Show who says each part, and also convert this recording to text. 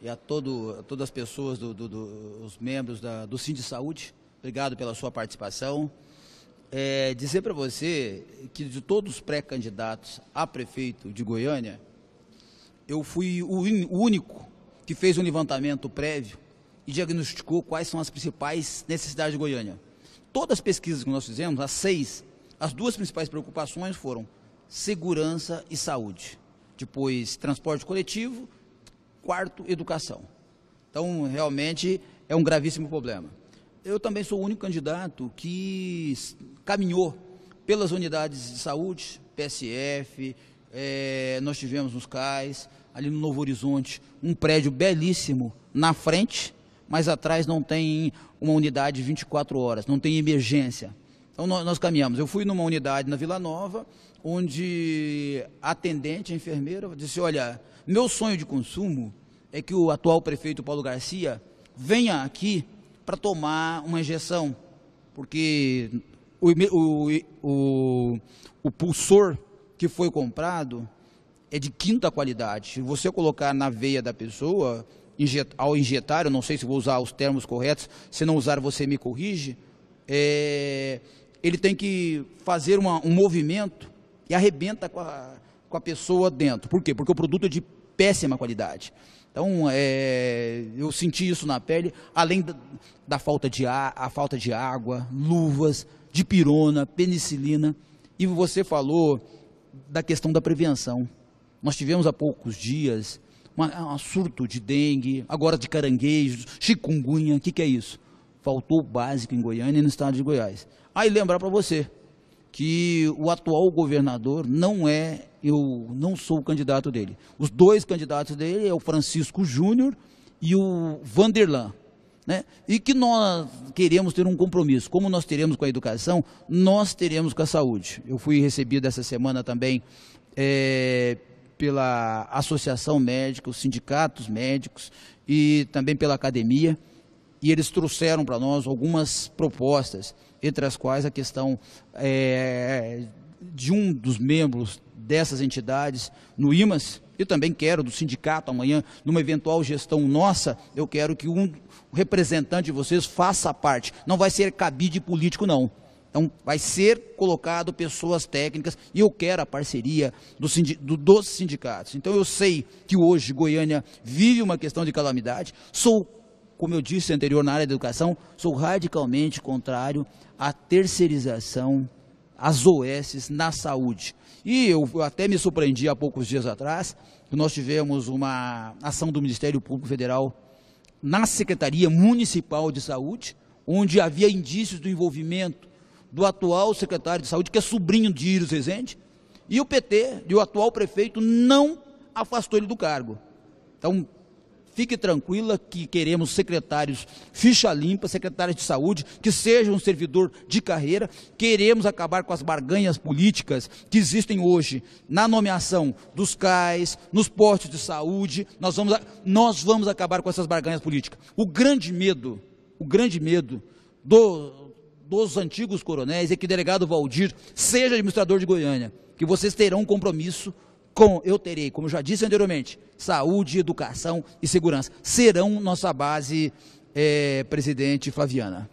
Speaker 1: e a, todo, a todas as pessoas, do, do, do, os membros da, do Sim de Saúde, obrigado pela sua participação. É, dizer para você que de todos os pré-candidatos a prefeito de Goiânia, eu fui o, in, o único que fez um levantamento prévio e diagnosticou quais são as principais necessidades de Goiânia. Todas as pesquisas que nós fizemos, as seis, as duas principais preocupações foram segurança e saúde. Depois, transporte coletivo quarto, educação. Então, realmente, é um gravíssimo problema. Eu também sou o único candidato que caminhou pelas unidades de saúde, PSF, é, eh, nós tivemos nos CAIS, ali no Novo Horizonte, um prédio belíssimo na frente, mas atrás não tem uma unidade 24 horas, não tem emergência. Então nós, nós caminhamos. Eu fui numa unidade na Vila Nova, onde a atendente, a enfermeira, disse: Olha, meu sonho de consumo é que o atual prefeito Paulo Garcia venha aqui para tomar uma injeção, porque o, o, o, o, pulsor que foi comprado é de quinta qualidade. Se você colocar na veia da pessoa, injet, ao injetar, eu não sei se vou usar os termos corretos, se não usar você me corrige, é, ele tem que fazer uma, um movimento e arrebenta com a, com a pessoa dentro. Por quê? Porque o produto é de péssima qualidade. Então, é, eu senti isso na pele, além da, da falta, de ar, a falta de água, luvas, dipirona, penicilina. E você falou da questão da prevenção. Nós tivemos há poucos dias um surto de dengue, agora de caranguejos, chikungunya, o que, que é isso? faltou básico em Goiânia e no estado de Goiás. Aí lembrar para você que o atual governador não é, eu não sou o candidato dele. Os dois candidatos dele é o Francisco Júnior e o Vanderlan. Né? E que nós queremos ter um compromisso. Como nós teremos com a educação, nós teremos com a saúde. Eu fui recebido essa semana também é, pela Associação Médica, os sindicatos médicos e também pela academia e eles trouxeram para nós algumas propostas, entre as quais a questão é, de um dos membros dessas entidades no IMAS, e também quero do sindicato amanhã, numa eventual gestão nossa, eu quero que um representante de vocês faça parte. Não vai ser cabide político, não. Então, vai ser colocado pessoas técnicas e eu quero a parceria do sindi do, dos sindicatos. Então, eu sei que hoje Goiânia vive uma questão de calamidade, sou como eu disse anterior na área da educação, sou radicalmente contrário à terceirização, às OS na saúde. E eu até me surpreendi há poucos dias atrás, que nós tivemos uma ação do Ministério Público Federal na Secretaria Municipal de Saúde, onde havia indícios do envolvimento do atual secretário de Saúde, que é sobrinho de Iris Rezende, e o PT, e o atual prefeito, não afastou ele do cargo. Então, Fique tranquila que queremos secretários ficha limpa, secretários de saúde, que sejam um servidor de carreira. Queremos acabar com as barganhas políticas que existem hoje na nomeação dos CAIs, nos postos de saúde. Nós vamos, nós vamos acabar com essas barganhas políticas. O grande medo, o grande medo do, dos antigos coronéis é que o delegado Valdir seja administrador de Goiânia, que vocês terão um compromisso com, eu terei, como já disse anteriormente, saúde, educação e segurança. Serão nossa base, é, presidente Flaviana.